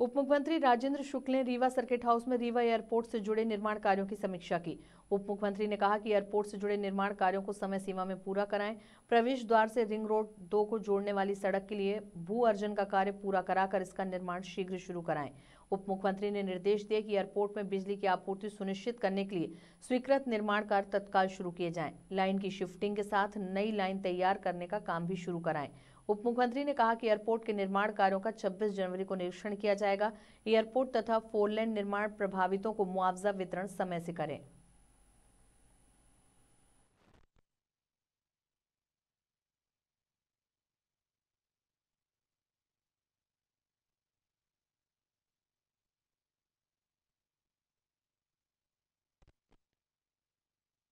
उप मुख्यमंत्री राजेंद्र शुक्ल ने रीवा सर्किट हाउस में रीवा एयरपोर्ट से जुड़े निर्माण कार्यों की समीक्षा की उप मुख्यमंत्री ने कहा कि एयरपोर्ट से जुड़े निर्माण कार्यों को समय सीमा में पूरा कराएं प्रवेश द्वार से रिंग रोड दो को जोड़ने वाली सड़क के लिए भू अर्जन का कार्य पूरा कराकर इसका निर्माण शीघ्र शुरू कराएं उप मुख्यमंत्री ने निर्देश दिए कि एयरपोर्ट में बिजली की आपूर्ति सुनिश्चित करने के लिए स्वीकृत निर्माण कार्य तत्काल शुरू किए जाएं लाइन की शिफ्टिंग के साथ नई लाइन तैयार करने का काम भी शुरू कराएं उप मुख्यमंत्री ने कहा कि एयरपोर्ट के निर्माण कार्यों का 26 जनवरी को निरीक्षण किया जाए जाएगा एयरपोर्ट तथा फोरलैंड निर्माण प्रभावितों को मुआवजा वितरण समय से करें